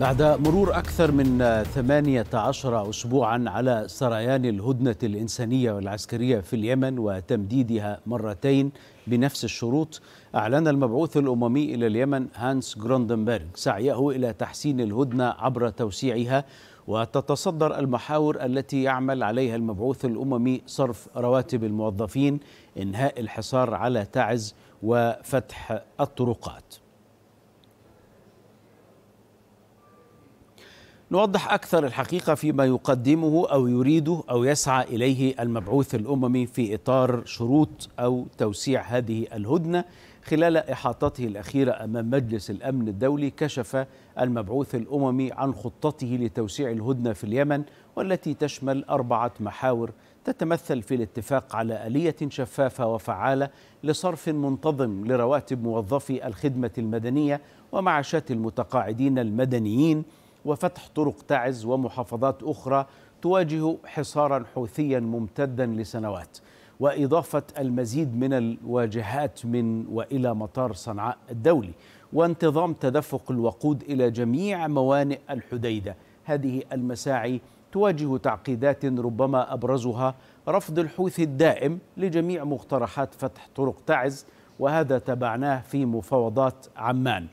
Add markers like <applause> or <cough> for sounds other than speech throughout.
بعد مرور أكثر من 18 أسبوعا على سريان الهدنة الإنسانية والعسكرية في اليمن وتمديدها مرتين بنفس الشروط أعلن المبعوث الأممي إلى اليمن هانس جروندنبرغ سعيه إلى تحسين الهدنة عبر توسيعها وتتصدر المحاور التي يعمل عليها المبعوث الأممي صرف رواتب الموظفين إنهاء الحصار على تعز وفتح الطرقات نوضح أكثر الحقيقة فيما يقدمه أو يريده أو يسعى إليه المبعوث الأممي في إطار شروط أو توسيع هذه الهدنة خلال إحاطته الأخيرة أمام مجلس الأمن الدولي كشف المبعوث الأممي عن خطته لتوسيع الهدنة في اليمن والتي تشمل أربعة محاور تتمثل في الاتفاق على آلية شفافة وفعالة لصرف منتظم لرواتب موظفي الخدمة المدنية ومعاشات المتقاعدين المدنيين وفتح طرق تعز ومحافظات أخرى تواجه حصارا حوثيا ممتدا لسنوات وإضافة المزيد من الواجهات من وإلى مطار صنعاء الدولي وانتظام تدفق الوقود إلى جميع موانئ الحديدة هذه المساعي تواجه تعقيدات ربما أبرزها رفض الحوثي الدائم لجميع مقترحات فتح طرق تعز وهذا تبعناه في مفاوضات عمان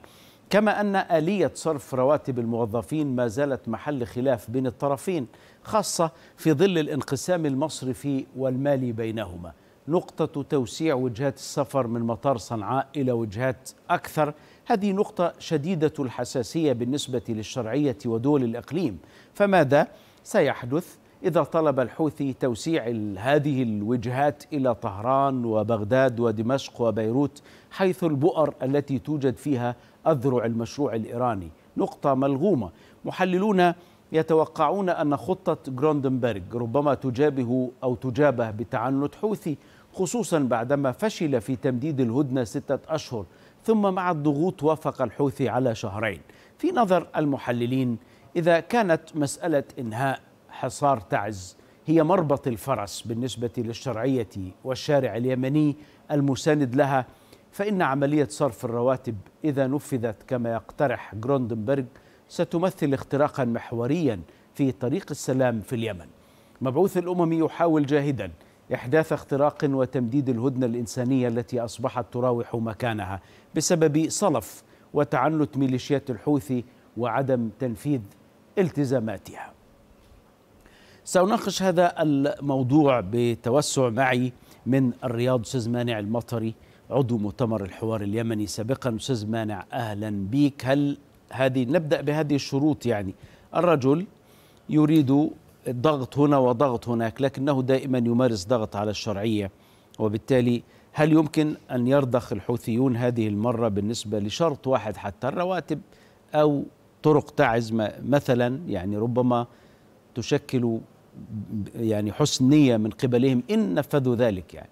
كما أن آلية صرف رواتب الموظفين ما زالت محل خلاف بين الطرفين خاصة في ظل الانقسام المصرفي والمالي بينهما نقطة توسيع وجهات السفر من مطار صنعاء إلى وجهات أكثر هذه نقطة شديدة الحساسية بالنسبة للشرعية ودول الإقليم فماذا سيحدث إذا طلب الحوثي توسيع هذه الوجهات إلى طهران وبغداد ودمشق وبيروت حيث البؤر التي توجد فيها أذرع المشروع الإيراني نقطة ملغومة محللون يتوقعون أن خطة جروندنبرغ ربما تجابه أو تجابه بتعنت حوثي خصوصا بعدما فشل في تمديد الهدنة ستة أشهر ثم مع الضغوط وافق الحوثي على شهرين في نظر المحللين إذا كانت مسألة إنهاء حصار تعز هي مربط الفرس بالنسبة للشرعية والشارع اليمني المساند لها فإن عملية صرف الرواتب إذا نفذت كما يقترح جروندنبرغ ستمثل اختراقا محوريا في طريق السلام في اليمن. مبعوث الأمم يحاول جاهدا إحداث اختراق وتمديد الهدنة الإنسانية التي أصبحت تراوح مكانها بسبب صلف وتعنت ميليشيات الحوثي وعدم تنفيذ التزاماتها. سأناقش هذا الموضوع بتوسع معي من الرياض استاذ مانع المطري عضو مؤتمر الحوار اليمني سابقا استاذ مانع اهلا بك هل هذه نبدا بهذه الشروط يعني الرجل يريد ضغط هنا وضغط هناك لكنه دائما يمارس ضغط على الشرعيه وبالتالي هل يمكن ان يرضخ الحوثيون هذه المره بالنسبه لشرط واحد حتى الرواتب او طرق تعز مثلا يعني ربما تشكل يعني حسن نيه من قبلهم ان نفذوا ذلك يعني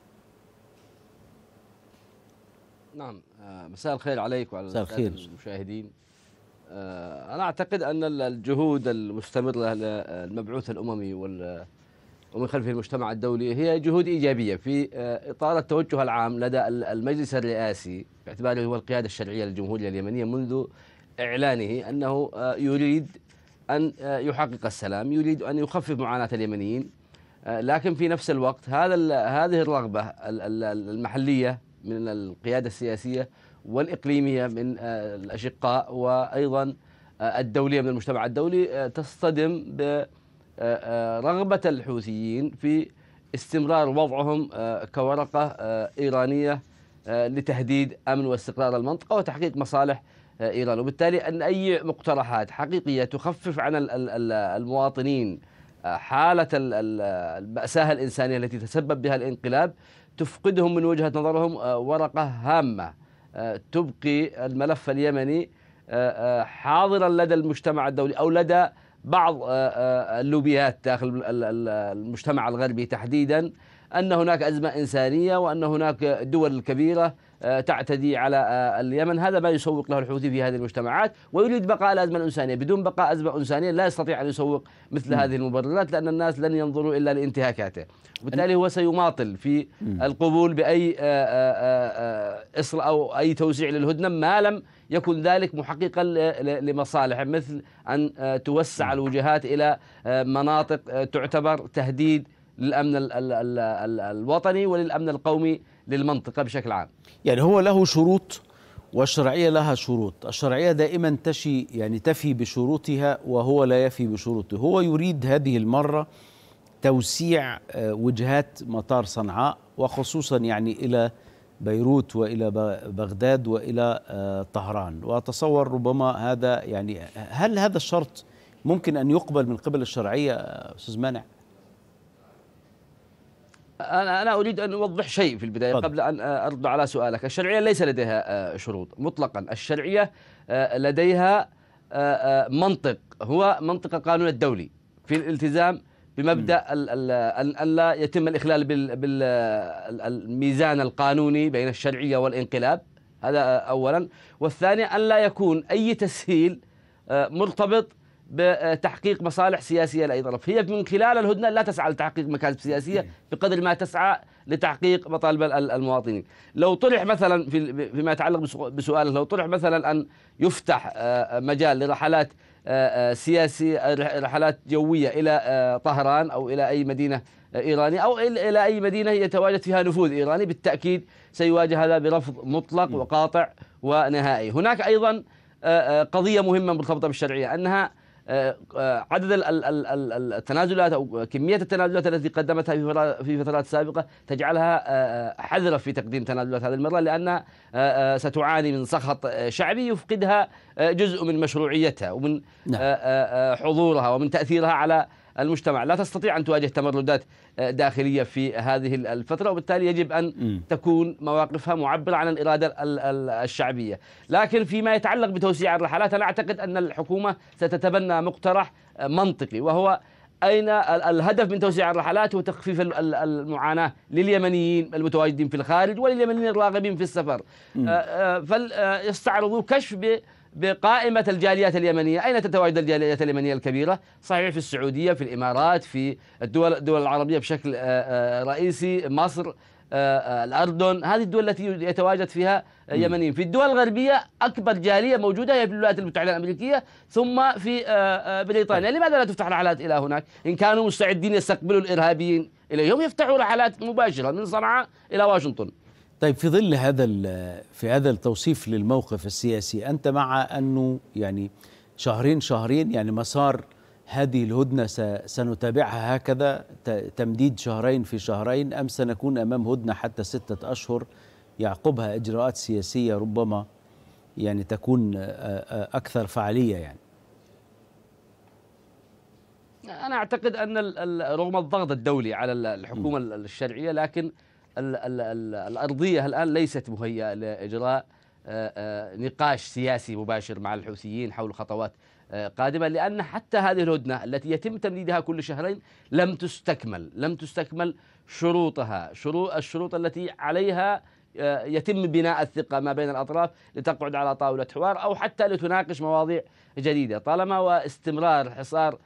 نعم آه، مساء الخير عليك وعلى الخير. المشاهدين آه، أنا أعتقد أن الجهود المستمرة للمبعوث الأممي وال ومن خلفه المجتمع الدولي هي جهود إيجابية في آه، إطار التوجه العام لدى المجلس الرئاسي باعتباره هو القيادة الشرعية للجمهورية اليمنية منذ إعلانه أنه يريد أن يحقق السلام يريد أن يخفف معاناة اليمنيين لكن في نفس الوقت هذا هذه الرغبة المحلية من القيادة السياسية والإقليمية من آه، الأشقاء وأيضا آه، الدولية من المجتمع الدولي آه، تصطدم برغبة الحوثيين في استمرار وضعهم كورقة إيرانية لتهديد أمن واستقرار المنطقة وتحقيق مصالح إيران وبالتالي أن أي مقترحات حقيقية تخفف عن المواطنين حالة المأساة الإنسانية التي تسبب بها الانقلاب تفقدهم من وجهة نظرهم آه، ورقة هامة آه، تبقي الملف اليمني آه، حاضرا لدى المجتمع الدولي أو لدى بعض اللوبيات داخل المجتمع الغربي تحديدا أن هناك أزمة إنسانية وأن هناك دول كبيرة آه، تعتدي على آه، اليمن هذا ما يسوق له الحوثي في هذه المجتمعات ويريد بقاء الأزمة الإنسانية بدون بقاء أزمة إنسانية لا يستطيع أن يسوق مثل م. هذه المبررات لأن الناس لن ينظروا إلا لانتهاكاته وبالتالي هو سيماطل في القبول بأي آه، اصل أو أي توسيع للهدنة ما لم يكون ذلك محققا لمصالح مثل أن توسع الوجهات إلى مناطق تعتبر تهديد للامن ال ال الـ الـ الوطني وللامن القومي للمنطقه بشكل عام. يعني هو له شروط والشرعيه لها شروط، الشرعيه دائما تشي يعني تفي بشروطها وهو لا يفي بشروطه، هو يريد هذه المره توسيع آه، وجهات مطار صنعاء وخصوصا يعني الى بيروت والى بغداد والى آه، طهران، واتصور ربما هذا يعني هل هذا الشرط ممكن ان يقبل من قبل الشرعيه آه، استاذ مانع؟ أنا أنا أريد أن أوضح شيء في البداية قبل أن آه، أرد على سؤالك الشرعية ليس لديها آه، شروط مطلقا الشرعية آه، لديها منطق هو منطق القانون الدولي في الالتزام بمبدا ان لا يتم الاخلال بالميزان القانوني بين الشرعيه والانقلاب هذا اولا والثاني ان لا يكون اي تسهيل مرتبط بتحقيق مصالح سياسية لأي طرف هي من خلال الهدنة لا تسعى لتحقيق مكاسب سياسية بقدر ما تسعى لتحقيق مطالب المواطنين لو طرح مثلا في فيما يتعلق بسؤال لو طرح مثلا أن يفتح آه، آه، مجال لرحلات آه، سياسي رحلات جوية إلى طهران أو إلى أي مدينة إيراني أو إلى أي مدينة يتواجد فيها نفوذ إيراني بالتأكيد سيواجه هذا برفض مطلق وقاطع ونهائي هناك أيضا قضية مهمة مرتبطة بالشرعية أنها عدد التنازلات او كميه التنازلات التي قدمتها في فترات سابقه تجعلها آه، آه، حذره في تقديم تنازلات هذه المره لانها آه، ستعاني من سخط شعبي يفقدها جزء من مشروعيتها ومن نعم. حضورها ومن تاثيرها على المجتمع لا تستطيع أن تواجه تمردات آه، داخلية في هذه الفترة وبالتالي يجب أن تكون مواقفها معبرة عن الإرادة الشعبية لكن فيما يتعلق بتوسيع الرحلات أنا أعتقد أن الحكومة ستتبنى مقترح آه، منطقي وهو أين الهدف من توسيع الرحلات هو تخفيف المعاناة لليمنيين المتواجدين في الخارج ولليمنيين الراغبين في السفر آه، فيستعرضوا كشف بقائمة الجاليات اليمنية أين تتواجد الجاليات اليمنية الكبيرة؟ صحيح في السعودية في الإمارات في الدول, الدول العربية بشكل آه، آه، رئيسي مصر آه، الأردن هذه الدول التي يتواجد فيها يمنيين في الدول الغربية أكبر جالية موجودة هي في الولايات المتحدة الأمريكية ثم في بريطانيا طيب. لماذا لا تفتح رحلات إلى هناك إن كانوا مستعدين يستقبلوا الإرهابيين إليهم يفتحوا رحلات مباشرة من صنعاء إلى واشنطن طيب في ظل هذا في هذا التوصيف للموقف السياسي انت مع انه يعني شهرين شهرين يعني مسار هذه الهدنه سنتابعها هكذا تمديد شهرين في شهرين ام سنكون امام هدنه حتى سته اشهر يعقبها اجراءات سياسيه ربما يعني تكون اكثر فعاليه يعني انا اعتقد ان رغم الضغط الدولي على الحكومه الشرعيه لكن الأرضية الآن ليست مهيئة لإجراء آه، آه، نقاش سياسي مباشر مع الحوثيين حول خطوات آه، قادمة لأن حتى هذه الهدنة التي يتم تمديدها كل شهرين لم تستكمل لم تستكمل شروطها شروط الشروط التي عليها يتم بناء الثقة ما بين الأطراف لتقعد على طاولة حوار أو حتى لتناقش مواضيع جديدة طالما واستمرار حصار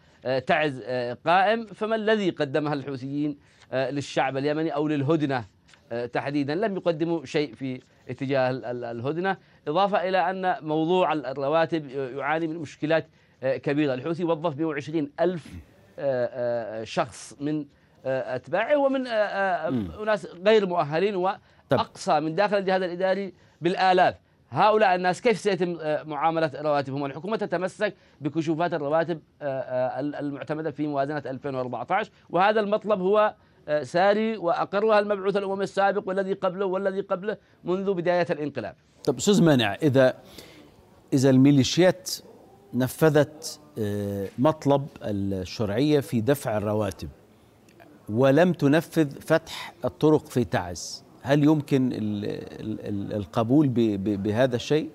تعز قائم فما الذي قدمها الحوثيين للشعب اليمني أو للهدنة آه، تحديدا لم يقدموا شيء في اتجاه الهدنة إضافة إلى أن موضوع الرواتب آه، يعاني من مشكلات آه، كبيرة الحوثي وظف 120 ألف شخص من أتباعه ومن أناس غير مؤهلين وأقصى من داخل الجهاز الإداري بالآلاف هؤلاء الناس كيف سيتم معاملة رواتبهم الحكومة تتمسك بكشوفات الرواتب المعتمدة في موازنة 2014 وهذا المطلب هو آه، ساري وأقرها المبعوث الأممي السابق والذي قبله والذي قبله منذ بداية الانقلاب طيب أستاذ مانع إذا إذا الميليشيات نفذت آه، مطلب الشرعية في دفع الرواتب ولم تنفذ فتح الطرق في تعز هل يمكن القبول بهذا الشيء؟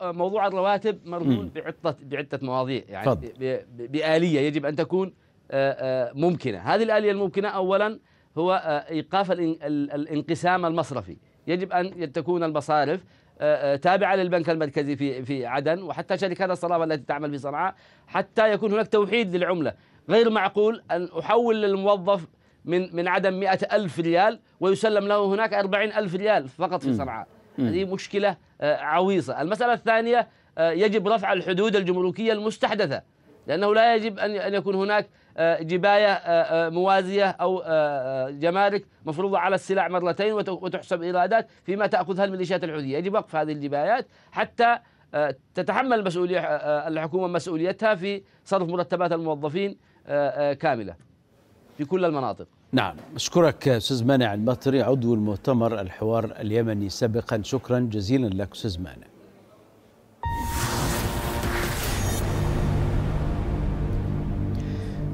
آه، موضوع الرواتب مرهون بعدة بعدة مواضيع يعني فضل. بآلية يجب أن تكون آه، آه، ممكنة هذه الآلية الممكنة أولا هو آه، إيقاف الانقسام المصرفي يجب أن تكون المصارف تابعة للبنك المركزي في في عدن وحتى شركات الصرافة التي تعمل في صنعاء حتى يكون هناك توحيد للعملة غير معقول أن أحول للموظف من من عدن مئة ألف ريال ويسلم له هناك أربعين ألف ريال فقط في صنعاء هذه مشكلة عويصة المسألة الثانية يجب رفع الحدود الجمركية المستحدثة لأنه لا يجب أن يكون هناك آه، جباية آه، آه، موازية أو جمارك مفروضة على السلع مرتين وتحسب إيرادات فيما تأخذها الميليشيات الحوثية يجب وقف هذه الجبايات حتى تتحمل المسؤولية الحكومة مسؤوليتها في صرف مرتبات الموظفين كاملة في كل المناطق نعم أشكرك أستاذ مانع المطري عضو المؤتمر الحوار اليمني سابقا شكرا جزيلا لك أستاذ مانع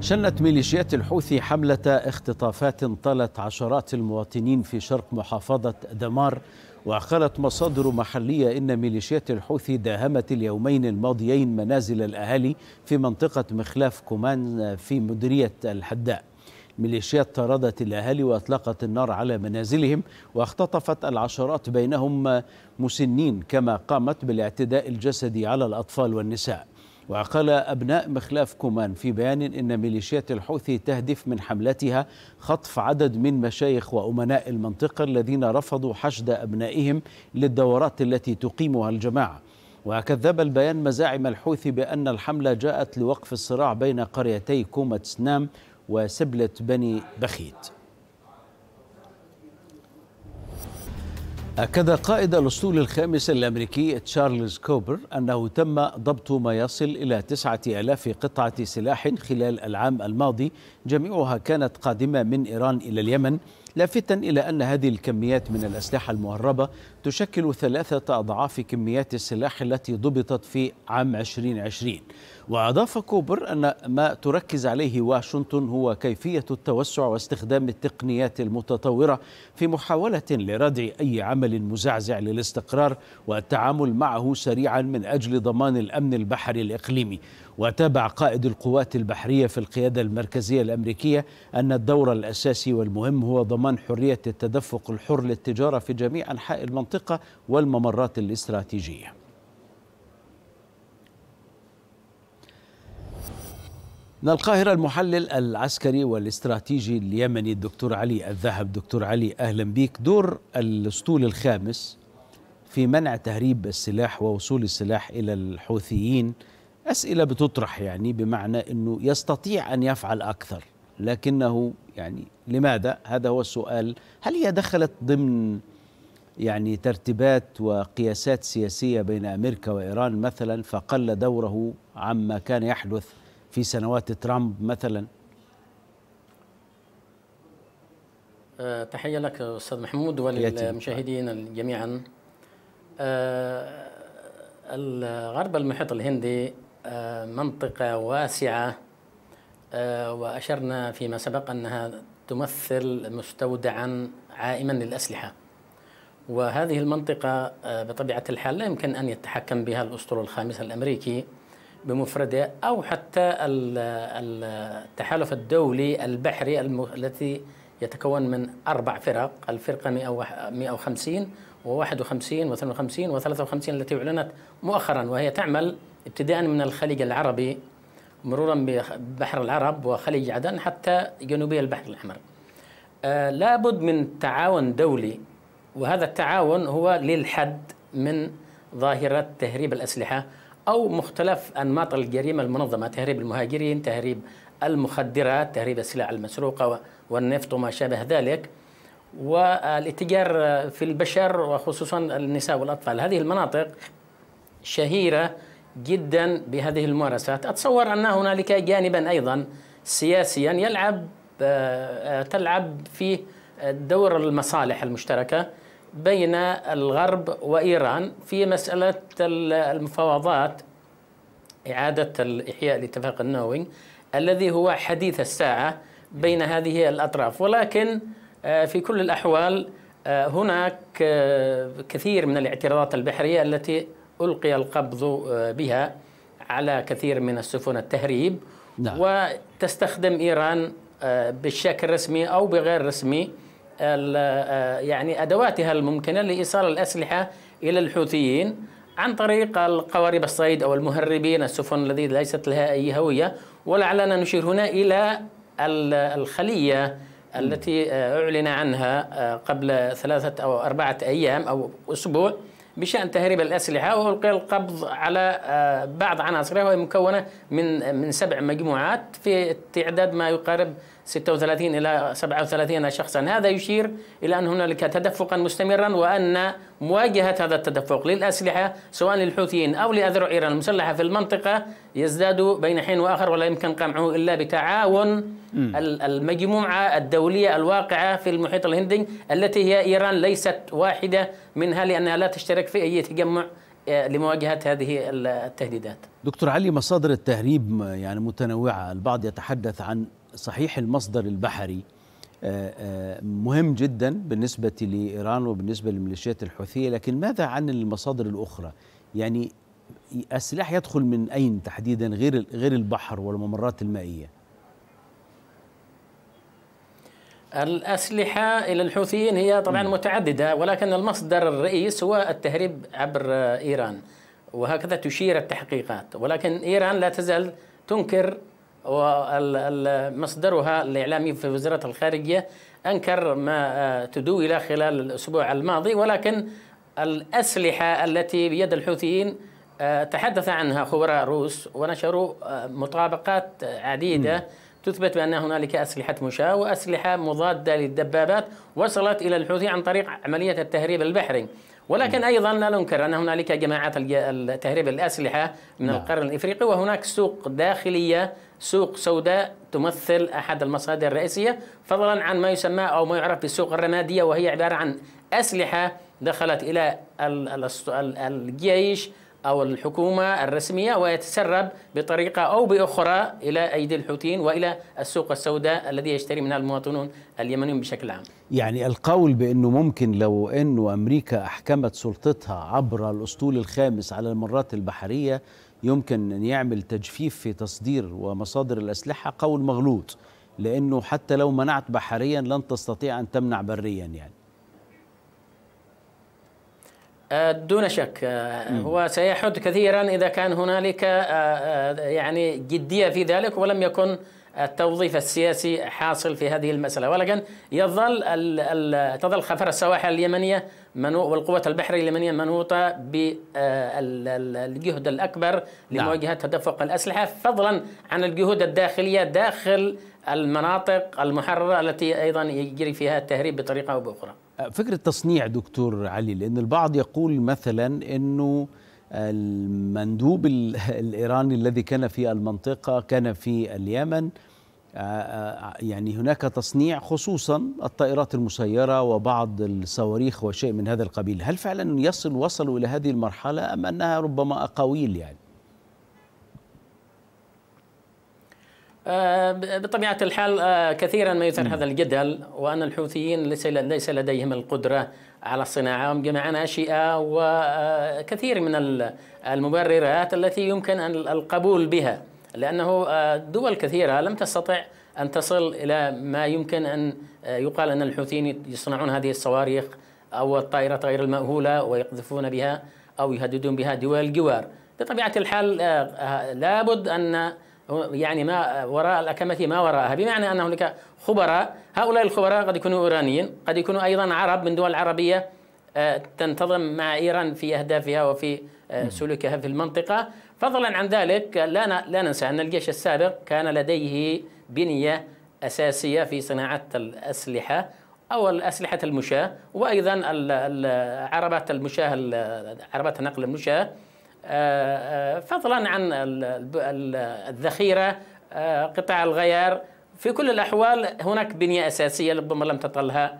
شنت ميليشيات الحوثي حملة اختطافات طالت عشرات المواطنين في شرق محافظة دمار وقالت مصادر محلية إن ميليشيات الحوثي داهمت اليومين الماضيين منازل الأهالي في منطقة مخلاف كومان في مديرية الحداء ميليشيات طردت الأهالي وأطلقت النار على منازلهم واختطفت العشرات بينهم مسنين كما قامت بالاعتداء الجسدي على الأطفال والنساء وقال أبناء مخلاف كومان في بيان إن ميليشيات الحوثي تهدف من حملتها خطف عدد من مشايخ وأمناء المنطقة الذين رفضوا حشد أبنائهم للدورات التي تقيمها الجماعة وكذب البيان مزاعم الحوثي بأن الحملة جاءت لوقف الصراع بين قريتي كومة سنام وسبلة بني بخيت أكد قائد الأسطول الخامس الأمريكي تشارلز كوبر أنه تم ضبط ما يصل إلى تسعة ألاف قطعة سلاح خلال العام الماضي جميعها كانت قادمة من إيران إلى اليمن لافتا إلى أن هذه الكميات من الأسلحة المهربة تشكل ثلاثة أضعاف كميات السلاح التي ضبطت في عام 2020 وأضاف كوبر أن ما تركز عليه واشنطن هو كيفية التوسع واستخدام التقنيات المتطورة في محاولة لردع أي عمل مزعزع للاستقرار والتعامل معه سريعا من أجل ضمان الأمن البحري الإقليمي وتابع قائد القوات البحرية في القيادة المركزية الأمريكية أن الدور الأساسي والمهم هو ضمان حرية التدفق الحر للتجارة في جميع أنحاء المنطقة المنطقة والممرات الاستراتيجية من القاهرة المحلل العسكري والاستراتيجي اليمني الدكتور علي الذهب دكتور علي أهلا بك دور الأسطول الخامس في منع تهريب السلاح ووصول السلاح إلى الحوثيين أسئلة بتطرح يعني بمعنى أنه يستطيع أن يفعل أكثر لكنه يعني لماذا هذا هو السؤال هل هي دخلت ضمن يعني ترتيبات وقياسات سياسية بين أمريكا وإيران مثلا فقل دوره عما كان يحدث في سنوات ترامب مثلا أه، تحية لك أستاذ محمود وللمشاهدين جميعا أه، الغرب المحيط الهندي أه، منطقة واسعة وأشرنا فيما سبق أنها تمثل مستودعا عائما للأسلحة وهذه المنطقة آه، بطبيعة الحال لا يمكن أن يتحكم بها الأسطول الخامس الأمريكي بمفرده أو حتى التحالف الدولي البحري التي يتكون من أربع فرق الفرقة 150 و51 و52 و53 التي أعلنت مؤخرا وهي تعمل ابتداء من الخليج العربي مرورا ببحر العرب وخليج عدن حتى جنوبي البحر الأحمر آه، لابد من تعاون دولي وهذا التعاون هو للحد من ظاهرة تهريب الأسلحة أو مختلف أنماط الجريمة المنظمة تهريب المهاجرين تهريب المخدرات تهريب السلع المسروقة والنفط وما شابه ذلك والاتجار في البشر وخصوصا النساء والأطفال هذه المناطق شهيرة جدا بهذه الممارسات أتصور أن هنالك جانبا أيضا سياسيا يلعب آه، آه، تلعب فيه دور المصالح المشتركة بين الغرب وإيران في مسألة المفاوضات إعادة الإحياء لاتفاق النووي الذي هو حديث الساعة بين هذه الأطراف ولكن آه، في كل الأحوال آه، هناك آه، كثير من الاعتراضات البحرية التي ألقي القبض بها على كثير من السفن التهريب نعم. وتستخدم إيران بالشكل الرسمي أو بغير رسمي آه، يعني أدواتها الممكنة لإيصال الأسلحة إلى الحوثيين عن طريق القوارب الصيد أو المهربين السفن الذي ليست لها أي هوية ولعلنا نشير هنا إلى الخلية التي آه، أعلن عنها آه، قبل ثلاثة أو أربعة أيام أو أسبوع بشأن تهريب الأسلحة وألقي القبض على بعض عناصرها وهي مكونة من من سبع مجموعات في تعداد ما يقارب 36 إلى 37 شخصا هذا يشير إلى أن هنالك تدفقا مستمرا وأن مواجهة هذا التدفق للأسلحة سواء للحوثيين أو لأذرع إيران المسلحة في المنطقة يزداد بين حين وآخر ولا يمكن قمعه إلا بتعاون المجموعة الدولية الواقعة في المحيط الهندي التي هي إيران ليست واحدة منها لأنها لا تشترك في أي تجمع آه، لمواجهة هذه التهديدات دكتور علي مصادر التهريب يعني متنوعة البعض يتحدث عن صحيح المصدر البحري آه، آه، مهم جدا بالنسبة لإيران وبالنسبة للميليشيات الحوثية لكن ماذا عن المصادر الأخرى يعني السلاح يدخل من أين تحديدا غير, غير البحر والممرات المائية الأسلحة إلى الحوثيين هي طبعا متعددة ولكن المصدر الرئيس هو التهريب عبر إيران وهكذا تشير التحقيقات ولكن إيران لا تزال تنكر ومصدرها الإعلامي في وزارة الخارجية أنكر ما آه، تدول خلال الأسبوع الماضي ولكن الأسلحة التي بيد الحوثيين آه، تحدث عنها خبراء روس ونشروا آه، مطابقات عديدة تثبت بأن هنالك أسلحة مشاة وأسلحة مضادة للدبابات وصلت إلى الحوثي عن طريق عملية التهريب البحري ولكن أيضا لا ننكر أن هنالك جماعات تهريب الأسلحة من نعم. القرن الإفريقي وهناك سوق داخلية سوق سوداء تمثل أحد المصادر الرئيسية فضلا عن ما يسمى أو ما يعرف بالسوق الرمادية وهي عبارة عن أسلحة دخلت إلى الجيش أو الحكومة الرسمية ويتسرب بطريقة أو بأخرى إلى أيدي الحوثيين وإلى السوق السوداء الذي يشتري منها المواطنون اليمنيون بشكل عام يعني القول بأنه ممكن لو أنه أمريكا أحكمت سلطتها عبر الأسطول الخامس على المرات البحرية يمكن أن يعمل تجفيف في تصدير ومصادر الأسلحة قول مغلوط لأنه حتى لو منعت بحريا لن تستطيع أن تمنع بريا يعني آه، دون شك آه، هو سيحد كثيرا إذا كان هنالك آه، يعني جدية في ذلك ولم يكن التوظيف السياسي حاصل في هذه المسألة ولكن يظل تظل خفر السواحل اليمنية والقوات البحرية اليمنية منوطة بالجهد آه، الأكبر نعم. لمواجهة تدفق الأسلحة فضلا عن الجهود الداخلية داخل المناطق المحررة التي أيضا يجري فيها التهريب بطريقة أو بأخرى آه، فكرة تصنيع دكتور علي لأن البعض يقول مثلا أنه المندوب <laughs> الإيراني الذي كان في المنطقة كان في اليمن آه، آه، يعني هناك تصنيع خصوصا الطائرات المسيرة وبعض الصواريخ وشيء من هذا القبيل هل فعلا يصل وصلوا إلى هذه المرحلة أم أنها ربما أقاويل يعني آه، بطبيعة الحال كثيرا ما يثير هذا الجدل وأن الحوثيين ليس لديهم القدرة على الصناعة جمعنا أشياء وكثير من المبررات التي يمكن القبول بها لأنه آه، دول كثيرة لم تستطع أن تصل إلى ما يمكن أن آه، يقال أن الحوثيين يصنعون هذه الصواريخ أو الطائرات غير المأهولة ويقذفون بها أو يهددون بها دول الجوار بطبيعة الحال آه، لابد أن يعني ما وراء الأكمة ما وراءها بمعنى أن هناك خبراء هؤلاء الخبراء قد يكونوا إيرانيين قد يكونوا أيضا عرب من دول عربية تنتظم مع إيران في أهدافها وفي سلوكها في المنطقة فضلا عن ذلك لا لا ننسى ان الجيش السابق كان لديه بنيه اساسيه في صناعه الاسلحه او الاسلحه المشاه وايضا عربات المشاه عربات نقل المشاه آه، آه، فضلا عن الذخيره آه، قطع الغيار في كل الاحوال هناك بنيه اساسيه ربما لم تطلها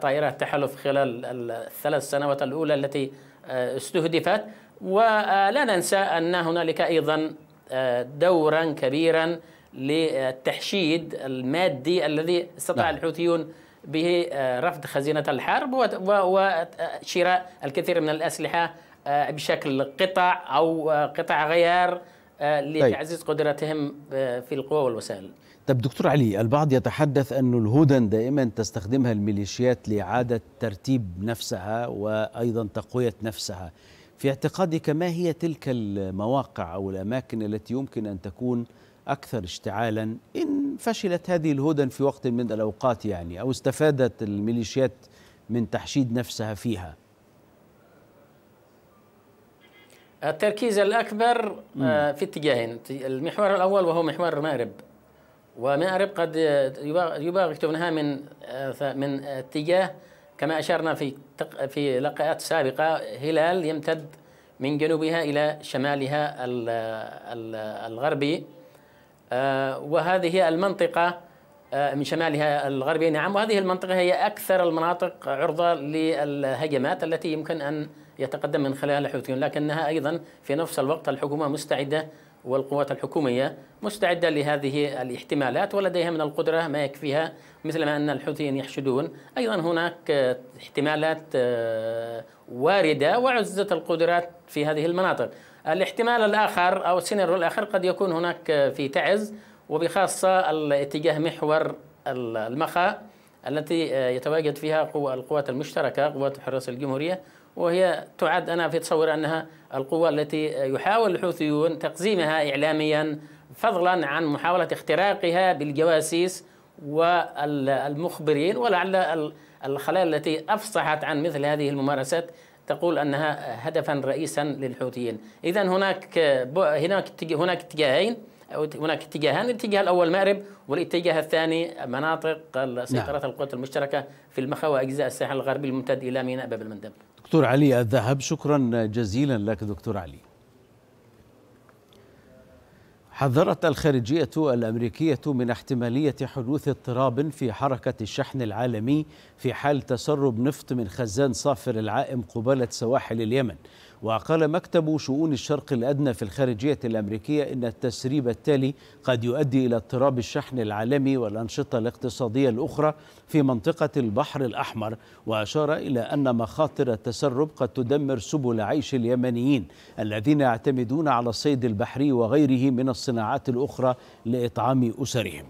طائرات تحالف خلال الثلاث سنوات الاولى التي استهدفت ولا ننسى أن هنالك أيضا آه، دورا كبيرا للتحشيد المادي الذي استطاع نعم. الحوثيون به آه، رفض خزينة الحرب وشراء الكثير من الأسلحة آه، بشكل قطع أو قطع غيار طيب. لتعزيز قدرتهم في القوى والوسائل طب دكتور علي البعض يتحدث أن الهدن دائما تستخدمها الميليشيات لإعادة ترتيب نفسها وأيضا تقوية نفسها في اعتقادك ما هي تلك المواقع أو الأماكن التي يمكن أن تكون أكثر اشتعالا إن فشلت هذه الهدن في وقت من الأوقات يعني أو استفادت الميليشيات من تحشيد نفسها فيها التركيز الأكبر مم. في اتجاهين المحور الأول وهو محور مأرب ومأرب قد يباغت تبنها من من اتجاه كما أشرنا في في لقاءات سابقة هلال يمتد من جنوبها إلى شمالها الغربي آه، وهذه المنطقة آه، من شمالها الغربي نعم وهذه المنطقة هي أكثر المناطق عرضة للهجمات التي يمكن أن يتقدم من خلالها الحوثيون لكنها أيضا في نفس الوقت الحكومة مستعدة والقوات الحكومية مستعدة لهذه الاحتمالات ولديها من القدرة ما يكفيها مثل ما أن الحوثيين يحشدون أيضا هناك احتمالات آه، واردة وعزة القدرات في هذه المناطق الاحتمال الآخر أو السيناريو الآخر قد يكون هناك في تعز وبخاصة الاتجاه محور المخا التي آه، يتواجد فيها القوات المشتركة قوات حراس الجمهورية وهي تعد أنا في تصور أنها القوة التي يحاول الحوثيون تقزيمها إعلاميا فضلا عن محاولة اختراقها بالجواسيس والمخبرين ولعل الخلايا التي أفصحت عن مثل هذه الممارسات تقول أنها هدفا رئيسا للحوثيين إذا هناك هناك هناك اتجاهين هناك اتجاهان الاتجاه الأول مأرب والاتجاه الثاني مناطق نعم. سيطرة نعم. القوات المشتركة في المخا وأجزاء الساحل الغربي الممتد إلى ميناء باب المندب دكتور علي الذهب شكرا جزيلا لك دكتور علي حذرت الخارجية الأمريكية من احتمالية حدوث اضطراب في حركة الشحن العالمي في حال تسرب نفط من خزان صافر العائم قبالة سواحل اليمن وقال مكتب شؤون الشرق الأدنى في الخارجية الأمريكية إن التسريب التالي قد يؤدي إلى اضطراب الشحن العالمي والأنشطة الاقتصادية الأخرى في منطقة البحر الأحمر وأشار إلى أن مخاطر التسرب قد تدمر سبل عيش اليمنيين الذين يعتمدون على الصيد البحري وغيره من الصناعات الأخرى لإطعام أسرهم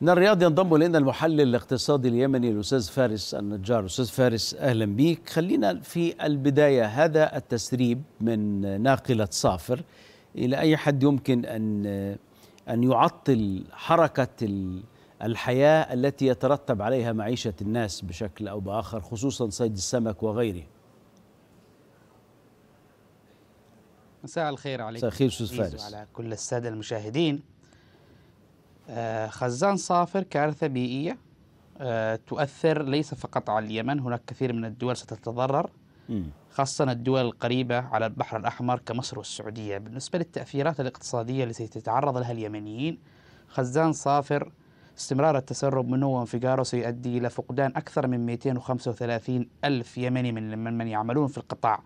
من الرياض ينضم الينا المحلل الاقتصادي اليمني الاستاذ فارس النجار استاذ فارس اهلا بيك خلينا في البدايه هذا التسريب من ناقله صافر الى اي حد يمكن ان ان يعطل حركه الحياه التي يترتب عليها معيشه الناس بشكل او باخر خصوصا صيد السمك وغيره مساء الخير عليكم مساء الخير استاذ فارس وعلى كل الساده المشاهدين آه، خزان صافر كارثة بيئية آه، تؤثر ليس فقط على اليمن هناك كثير من الدول ستتضرر خاصة الدول القريبة على البحر الأحمر كمصر والسعودية بالنسبة للتأثيرات الاقتصادية التي تتعرض لها اليمنيين خزان صافر استمرار التسرب منه وانفجاره سيؤدي إلى فقدان أكثر من 235 ألف يمني من من يعملون في القطاع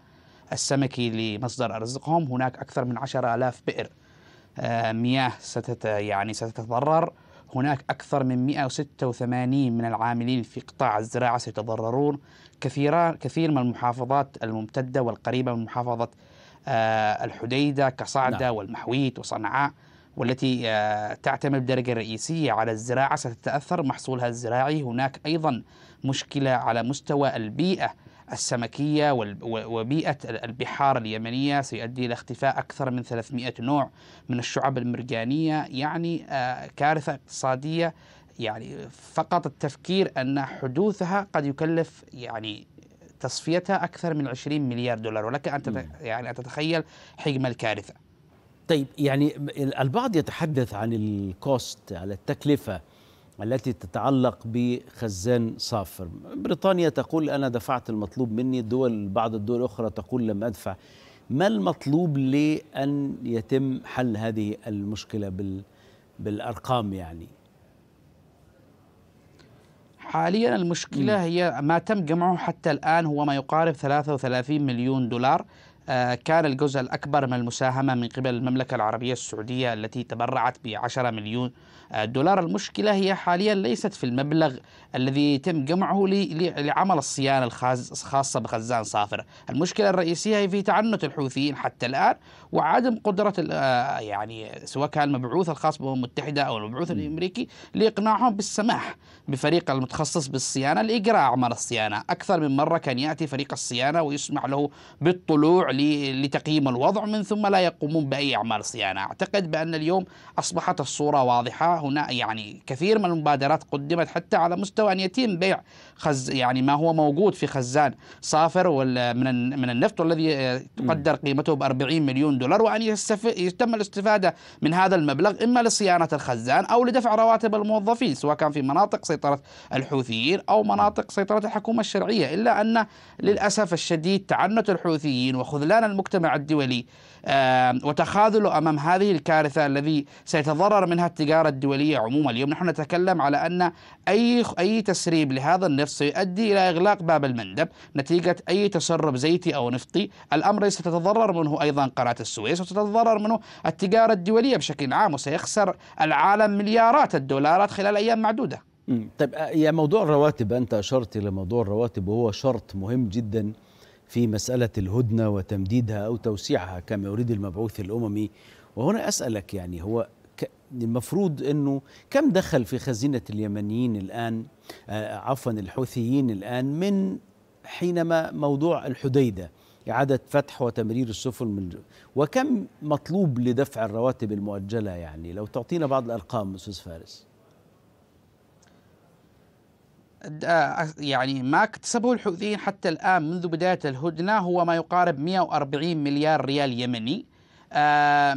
السمكي لمصدر أرزقهم هناك أكثر من 10 ألاف بئر آه، مياه ستت يعني ستتضرر هناك أكثر من 186 من العاملين في قطاع الزراعة سيتضررون كثيرا كثير من المحافظات الممتدة والقريبة من محافظة آه، الحديدة كصعدة نعم. والمحويت وصنعاء والتي آه، تعتمد بدرجة رئيسية على الزراعة ستتأثر محصولها الزراعي هناك أيضا مشكلة على مستوى البيئة السمكية وبيئة البحار اليمنية سيؤدي إلى اختفاء أكثر من 300 نوع من الشعب المرجانية يعني آه، كارثة اقتصادية يعني فقط التفكير أن حدوثها قد يكلف يعني تصفيتها أكثر من 20 مليار دولار ولك أن يعني أن تتخيل حجم الكارثة طيب يعني البعض يتحدث عن الكوست على التكلفة التي تتعلق بخزان صافر بريطانيا تقول أنا دفعت المطلوب مني دول بعض الدول الأخرى تقول لم أدفع ما المطلوب لأن يتم حل هذه المشكلة بالأرقام يعني حاليا المشكلة م. هي ما تم جمعه حتى الآن هو ما يقارب 33 مليون دولار آه، كان الجزء الأكبر من المساهمة من قبل المملكة العربية السعودية التي تبرعت بعشرة مليون آه، دولار المشكلة هي حاليا ليست في المبلغ الذي يتم جمعه لعمل الصيانة الخاصة بخزان صافر المشكلة الرئيسية هي في تعنت الحوثيين حتى الآن وعدم قدرة آه، يعني سواء كان المبعوث الخاص بالأمم المتحدة أو المبعوث الأمريكي لإقناعهم بالسماح بفريق المتخصص بالصيانة لإجراء عمل الصيانة أكثر من مرة كان يأتي فريق الصيانة ويسمح له بالطلوع لتقييم الوضع من ثم لا يقومون باي اعمال صيانه، اعتقد بان اليوم اصبحت الصوره واضحه هنا يعني كثير من المبادرات قدمت حتى على مستوى ان يتم بيع خز يعني ما هو موجود في خزان صافر من من النفط والذي آه، تقدر قيمته ب 40 مليون دولار وان يستف... يتم الاستفاده من هذا المبلغ اما لصيانه الخزان او لدفع رواتب الموظفين سواء كان في مناطق سيطره الحوثيين او مناطق سيطره الحكومه الشرعيه الا ان للاسف الشديد تعنت الحوثيين وخذ خذلان المجتمع الدولي وتخاذله أمام هذه الكارثة الذي سيتضرر منها التجارة الدولية عموما اليوم نحن نتكلم على أن أي أي تسريب لهذا النفط سيؤدي إلى إغلاق باب المندب نتيجة أي تسرب زيتي أو نفطي الأمر ستتضرر منه أيضا قناة السويس وتتضرر منه التجارة الدولية بشكل عام وسيخسر العالم مليارات الدولارات خلال أيام معدودة طيب آه، يا موضوع الرواتب أنت أشرت إلى موضوع الرواتب وهو شرط مهم جدا في مسألة الهدنة وتمديدها أو توسيعها كما يريد المبعوث الأممي وهنا أسألك يعني هو المفروض أنه كم دخل في خزينة اليمنيين الآن آه، عفوا الحوثيين الآن من حينما موضوع الحديدة إعادة فتح وتمرير السفن من وكم مطلوب لدفع الرواتب المؤجلة يعني لو تعطينا بعض الأرقام أستاذ فارس آه، يعني ما اكتسبه الحوثيين حتى الآن منذ بداية الهدنة هو ما يقارب 140 مليار ريال يمني آه،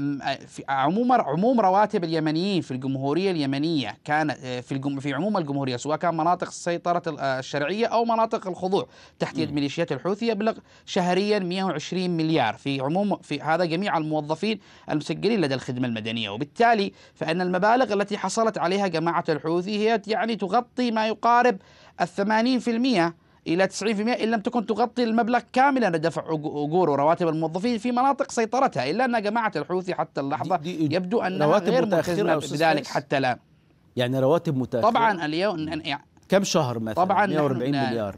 عموما عموم رواتب اليمنيين في الجمهوريه اليمنيه كان آه، في في عموم الجمهوريه سواء كان مناطق السيطره آه، الشرعيه او مناطق الخضوع تحت يد ميليشيات الحوثي يبلغ شهريا 120 مليار في عموم في هذا جميع الموظفين المسجلين لدى الخدمه المدنيه وبالتالي فان المبالغ التي حصلت عليها جماعه الحوثي هي يعني تغطي ما يقارب الثمانين في المئة إلى 90% إن لم تكن تغطي المبلغ كاملا لدفع أجور ورواتب الموظفين في مناطق سيطرتها إلا أن جماعة الحوثي حتى اللحظة دي دي يبدو أنها غير متاخره بذلك حتى الآن يعني رواتب متأخرة طبعا اليوم يعني كم شهر مثلا طبعا 140 مليار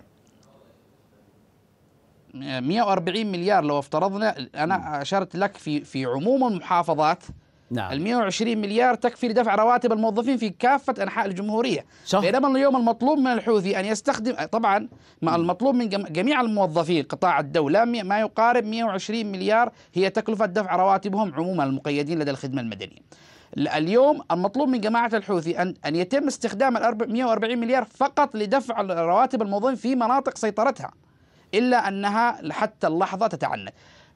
140 مليار لو افترضنا انا اشرت لك في في عموم المحافظات نعم ال 120 مليار تكفي لدفع رواتب الموظفين في كافه انحاء الجمهوريه صح. بينما اليوم المطلوب من الحوثي ان يستخدم طبعا ما المطلوب من جميع الموظفين قطاع الدوله ما يقارب 120 مليار هي تكلفه دفع رواتبهم عموما المقيدين لدى الخدمه المدنيه اليوم المطلوب من جماعة الحوثي أن أن يتم استخدام ال 140 مليار فقط لدفع رواتب الموظفين في مناطق سيطرتها إلا أنها حتى اللحظة تتعنت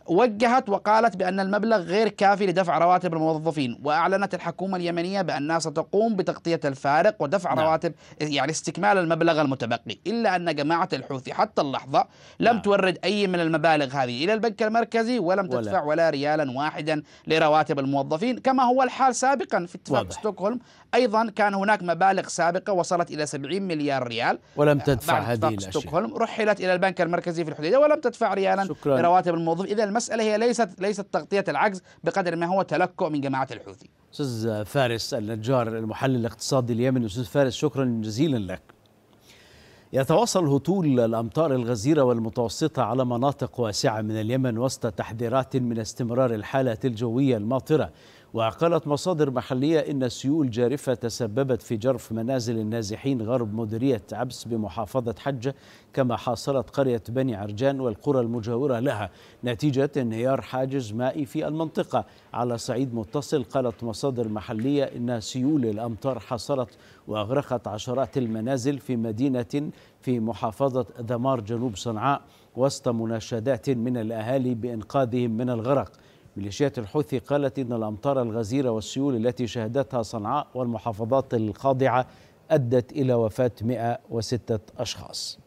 وجهت وقالت بأن المبلغ غير كافي لدفع رواتب الموظفين وأعلنت الحكومة اليمنية بأنها ستقوم بتغطية الفارق ودفع نعم. رواتب يعني استكمال المبلغ المتبقي إلا أن جماعة الحوثي حتى اللحظة لم نعم. تورد أي من المبالغ هذه إلى البنك المركزي ولم ولا. تدفع ولا ريالا واحدا لرواتب الموظفين كما هو الحال سابقا في اتفاق ستوكهولم أيضا كان هناك مبالغ سابقة وصلت إلى 70 مليار ريال ولم آه، تدفع هذه الأشياء ستوكهولم رحلت إلى البنك المركزي في الحديدة ولم تدفع ريالا شكرا. لرواتب الموظف إذا المسألة هي ليست ليست تغطية العجز بقدر ما هو تلكؤ من جماعة الحوثي أستاذ فارس النجار المحلل الاقتصادي اليمني أستاذ فارس شكرا جزيلا لك يتواصل هطول الأمطار الغزيرة والمتوسطة على مناطق واسعة من اليمن وسط تحذيرات من استمرار الحالة الجوية الماطرة وقالت مصادر محلية إن سيول جارفة تسببت في جرف منازل النازحين غرب مديرية عبس بمحافظة حجة كما حاصرت قرية بني عرجان والقرى المجاورة لها نتيجة انهيار حاجز مائي في المنطقة على صعيد متصل قالت مصادر محلية إن سيول الأمطار حاصرت وأغرقت عشرات المنازل في مدينة في محافظة دمار جنوب صنعاء وسط مناشدات من الأهالي بإنقاذهم من الغرق ميليشيات الحوثي قالت إن الأمطار الغزيرة والسيول التي شهدتها صنعاء والمحافظات الخاضعة أدت إلى وفاة 106 أشخاص